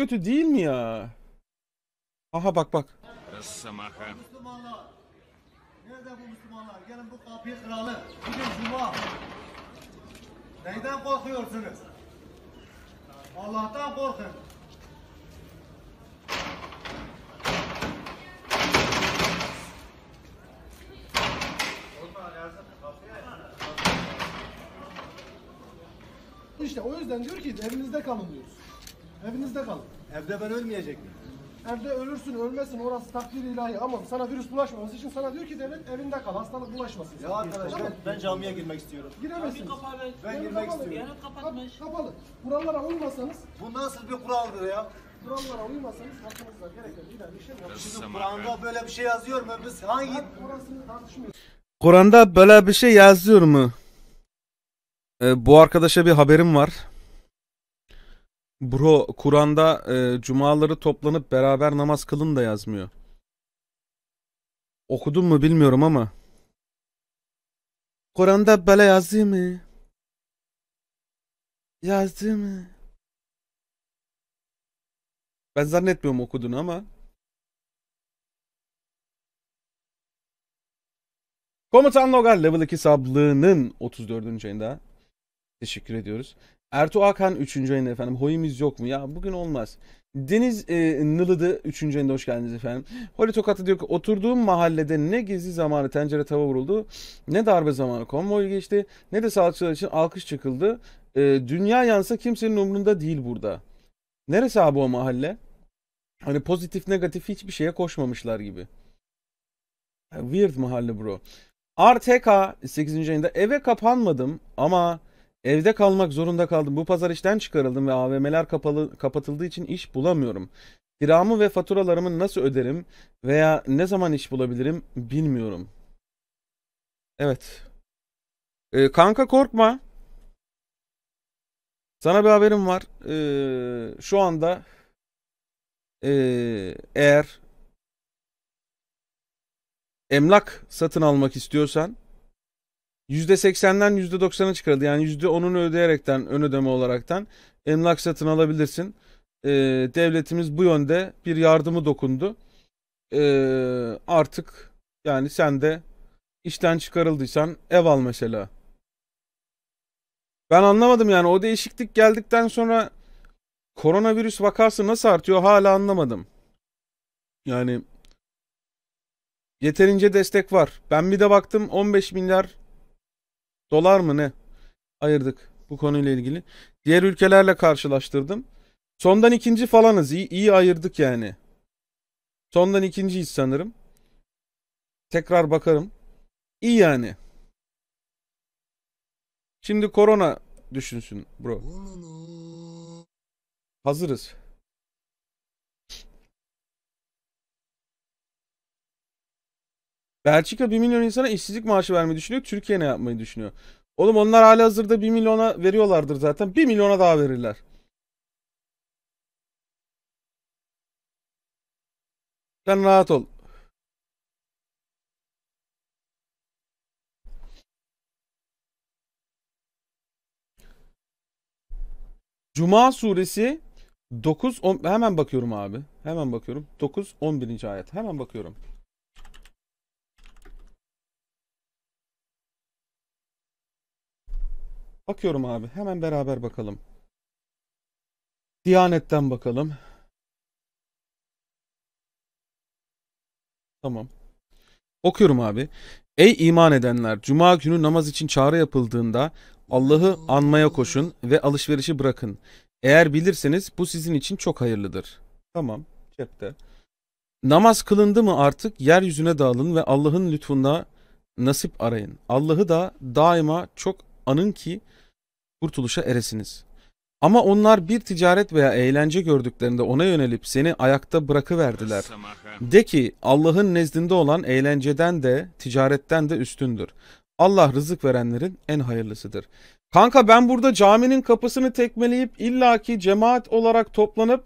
kötü değil mi ya? Aha bak bak. Müslümanlar. Nerede bu Müslümanlar? Gelin bu kapıyı kıralım. Bugün cuma. Neyden korkuyorsunuz? Allah'tan korkun. İşte o yüzden diyor ki evinizde kalın diyoruz. Evinizde kalın. Evde ben ölmeyecek miyim? Evde ölürsün ölmesin orası takdir ilahi ama sana virüs bulaşmaması için sana diyor ki devlet evinde kal hastalık bulaşmasın. Ya arkadaş ben, ben camiye girmek istiyorum. Giremezsin. Ben girmek kapalı. istiyorum. Yarın kapatmış. Kap- kapalı. Kurallara uymasanız, Bu nasıl bir kuraldır ya? kurallara uymasanız hakkınızda gereken ilahi işlem yapın. Şimdi Kur'an'da böyle bir şey yazıyor mu? Biz hangi Orasını tartışmıyoruz. Kur'an'da böyle bir şey yazıyor mu? Ee, bu arkadaşa bir haberim var. Bro Kur'an'da e, cumaları toplanıp beraber namaz kılın da yazmıyor. Okudun mu bilmiyorum ama. Kur'an'da böyle yazıyor mu? Yazıyor mu? Ben zannetmiyorum okudun ama. Komutan Logar Level 2 sablığının 34. ayında teşekkür ediyoruz. Ertuğ Hakan 3. ayında efendim. Hoyimiz yok mu? Ya bugün olmaz. Deniz e, Nılıdı 3. ayında hoş geldiniz efendim. Holi Tokatlı diyor ki oturduğum mahallede ne gizli zamanı tencere tava vuruldu ne darbe zamanı konvoy geçti ne de sağlıkçılar için alkış çıkıldı. E, dünya yansa kimsenin umrunda değil burada. Neresi abi o mahalle? Hani pozitif negatif hiçbir şeye koşmamışlar gibi. Weird mahalle bro. RTK 8. ayında eve kapanmadım ama Evde kalmak zorunda kaldım. Bu pazar işten çıkarıldım ve AVM'ler kapalı, kapatıldığı için iş bulamıyorum. Kiramı ve faturalarımı nasıl öderim veya ne zaman iş bulabilirim bilmiyorum. Evet. Ee, kanka korkma. Sana bir haberim var. Ee, şu anda ee, eğer emlak satın almak istiyorsan %80'den %90'a çıkardı Yani %10'unu ödeyerekten ön ödeme olaraktan emlak satın alabilirsin. Ee, devletimiz bu yönde bir yardımı dokundu. Ee, artık yani sen de işten çıkarıldıysan ev al mesela. Ben anlamadım yani o değişiklik geldikten sonra koronavirüs vakası nasıl artıyor hala anlamadım. Yani yeterince destek var. Ben bir de baktım 15 milyar dolar mı ne ayırdık bu konuyla ilgili. Diğer ülkelerle karşılaştırdım. Sondan ikinci falanız. İyi, iyi ayırdık yani. Sondan ikinciyiz sanırım. Tekrar bakarım. İyi yani. Şimdi korona düşünsün bro. Hazırız. Belçika 1 milyon insana işsizlik maaşı vermeyi düşünüyor. Türkiye ne yapmayı düşünüyor? Oğlum onlar hali hazırda 1 milyona veriyorlardır zaten. 1 milyona daha verirler. Sen rahat ol. Cuma suresi 9 10, hemen bakıyorum abi. Hemen bakıyorum. 9 11. ayet. Hemen bakıyorum. Bakıyorum abi. Hemen beraber bakalım. Diyanet'ten bakalım. Tamam. Okuyorum abi. Ey iman edenler, cuma günü namaz için çağrı yapıldığında Allah'ı anmaya koşun ve alışverişi bırakın. Eğer bilirseniz bu sizin için çok hayırlıdır. Tamam, cepte. Namaz kılındı mı artık yeryüzüne dağılın ve Allah'ın lütfunda nasip arayın. Allah'ı da daima çok anın ki kurtuluşa eresiniz. Ama onlar bir ticaret veya eğlence gördüklerinde ona yönelip seni ayakta bırakıverdiler. De ki Allah'ın nezdinde olan eğlenceden de ticaretten de üstündür. Allah rızık verenlerin en hayırlısıdır. Kanka ben burada caminin kapısını tekmeleyip illaki cemaat olarak toplanıp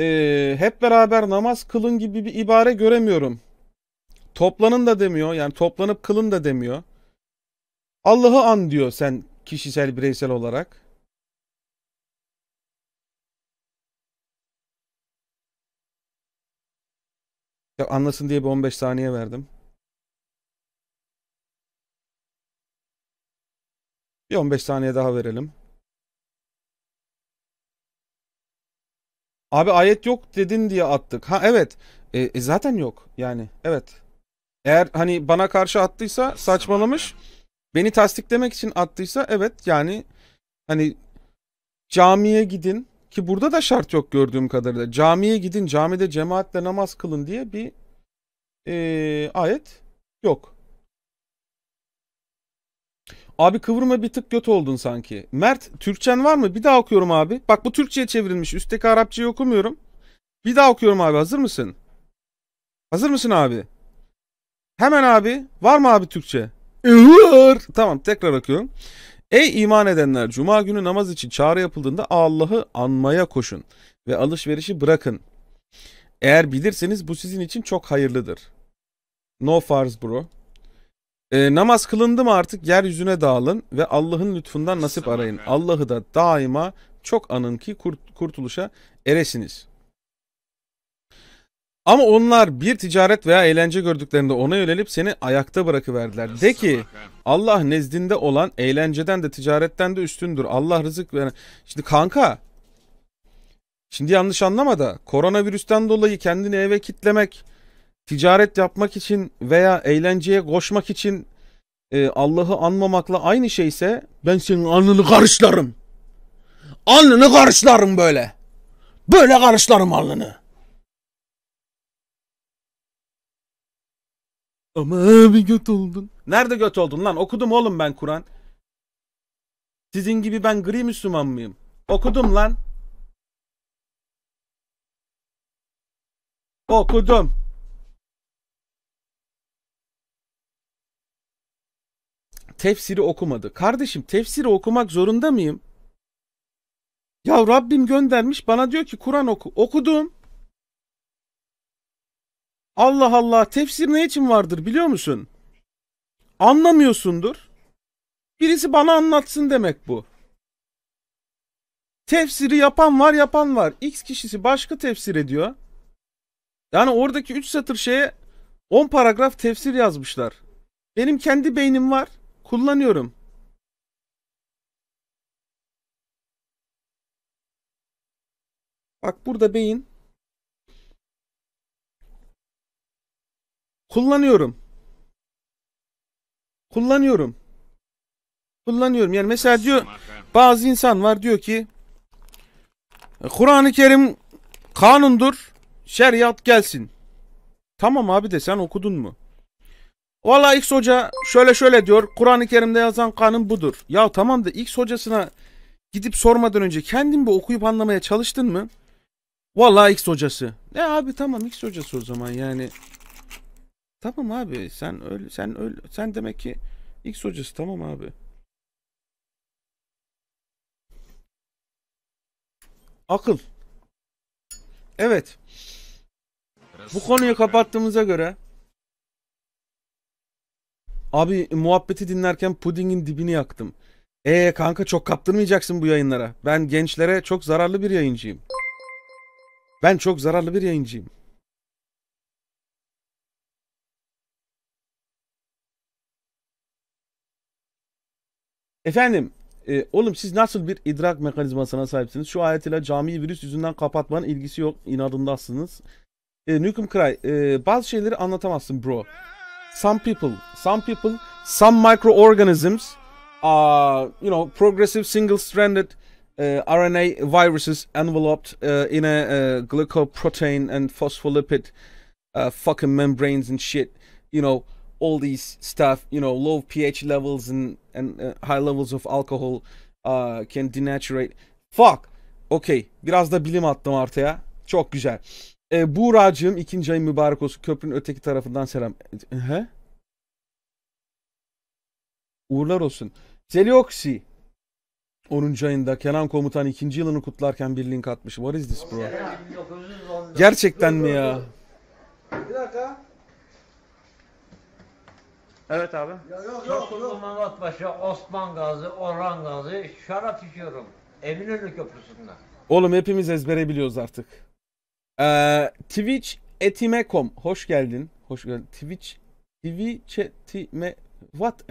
e, hep beraber namaz kılın gibi bir ibare göremiyorum. Toplanın da demiyor yani toplanıp kılın da demiyor. Allah'ı an diyor sen kişisel bireysel olarak. Ya anlasın diye bir 15 saniye verdim. Bir 15 saniye daha verelim. Abi ayet yok dedin diye attık. Ha evet. E, e zaten yok yani. Evet. Eğer hani bana karşı attıysa saçmalamış. Beni tasdiklemek için attıysa evet yani hani camiye gidin ki burada da şart yok gördüğüm kadarıyla. Camiye gidin, camide cemaatle namaz kılın diye bir e, ayet yok. Abi kıvırma bir tık göt oldun sanki. Mert Türkçen var mı? Bir daha okuyorum abi. Bak bu Türkçe'ye çevrilmiş. Üstteki Arapçayı okumuyorum. Bir daha okuyorum abi. Hazır mısın? Hazır mısın abi? Hemen abi. Var mı abi Türkçe? Tamam tekrar okuyorum. Ey iman edenler cuma günü namaz için çağrı yapıldığında Allah'ı anmaya koşun ve alışverişi bırakın. Eğer bilirseniz bu sizin için çok hayırlıdır. No farz bro. E, namaz kılındı mı artık yeryüzüne dağılın ve Allah'ın lütfundan nasip arayın. Allah'ı da daima çok anın ki kurt, kurtuluşa eresiniz. Ama onlar bir ticaret veya eğlence gördüklerinde ona yönelip seni ayakta bırakıverdiler. De ki Allah nezdinde olan eğlenceden de ticaretten de üstündür. Allah rızık veren. Şimdi kanka şimdi yanlış anlama da koronavirüsten dolayı kendini eve kitlemek, ticaret yapmak için veya eğlenceye koşmak için e, Allah'ı anmamakla aynı şeyse ben senin alnını karışlarım. Alnını karışlarım böyle. Böyle karışlarım alnını. Ama abi göt oldun. Nerede göt oldun lan? Okudum oğlum ben Kur'an. Sizin gibi ben gri Müslüman mıyım? Okudum lan. Okudum. Tefsiri okumadı. Kardeşim tefsiri okumak zorunda mıyım? Ya Rabbim göndermiş bana diyor ki Kur'an oku. Okudum. Allah Allah tefsir ne için vardır biliyor musun? Anlamıyorsundur. Birisi bana anlatsın demek bu. Tefsiri yapan var yapan var. X kişisi başka tefsir ediyor. Yani oradaki 3 satır şeye 10 paragraf tefsir yazmışlar. Benim kendi beynim var. Kullanıyorum. Bak burada beyin Kullanıyorum. Kullanıyorum. Kullanıyorum. Yani mesela diyor bazı insan var diyor ki e, Kur'an-ı Kerim kanundur. Şeriat gelsin. Tamam abi de sen okudun mu? Valla X hoca şöyle şöyle diyor. Kur'an-ı Kerim'de yazan kanun budur. Ya tamam da X hocasına gidip sormadan önce kendin bir okuyup anlamaya çalıştın mı? Valla X hocası. E abi tamam X hocası o zaman yani. Tamam abi sen öyle sen öyle sen demek ki X hocası tamam abi. Akıl. Evet. Bu konuyu kapattığımıza göre Abi muhabbeti dinlerken pudingin dibini yaktım. Ee kanka çok kaptırmayacaksın bu yayınlara. Ben gençlere çok zararlı bir yayıncıyım. Ben çok zararlı bir yayıncıyım. Efendim e, oğlum siz nasıl bir idrak mekanizmasına sahipsiniz? Şu ayet ile camiyi virüs yüzünden kapatmanın ilgisi yok. inadındasınız. E, Nukem Cry e, bazı şeyleri anlatamazsın bro. Some people, some people, some microorganisms are you know progressive single stranded uh, e, RNA viruses enveloped uh, in a uh, e, glycoprotein and phospholipid uh, fucking membranes and shit. You know all these stuff. You know low pH levels and and uh, high levels of alcohol uh, can denaturate. Fuck. Okay. Biraz da bilim attım ortaya. Çok güzel. E, Buğra'cığım ikinci ayın mübarek olsun. Köprünün öteki tarafından selam. He? Uğurlar olsun. Zelioksi. 10. ayında Kenan Komutan ikinci yılını kutlarken bir link atmış. What is this bro? Gerçekten mi ya? Bir dakika. Evet abi. Ya, yok yok yok. Mamatbaşı, Osman Gazi, Orhan Gazi şarap içiyorum. Eminönü köprüsünde. Oğlum hepimiz ezbere biliyoruz artık. Ee, Twitch etime.com. Hoş geldin. Hoş geldin. Twitch. Twitch etime. What?